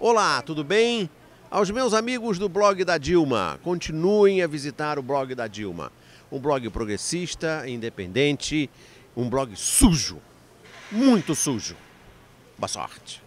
Olá, tudo bem? Aos meus amigos do blog da Dilma, continuem a visitar o blog da Dilma. Um blog progressista, independente, um blog sujo, muito sujo. Boa sorte.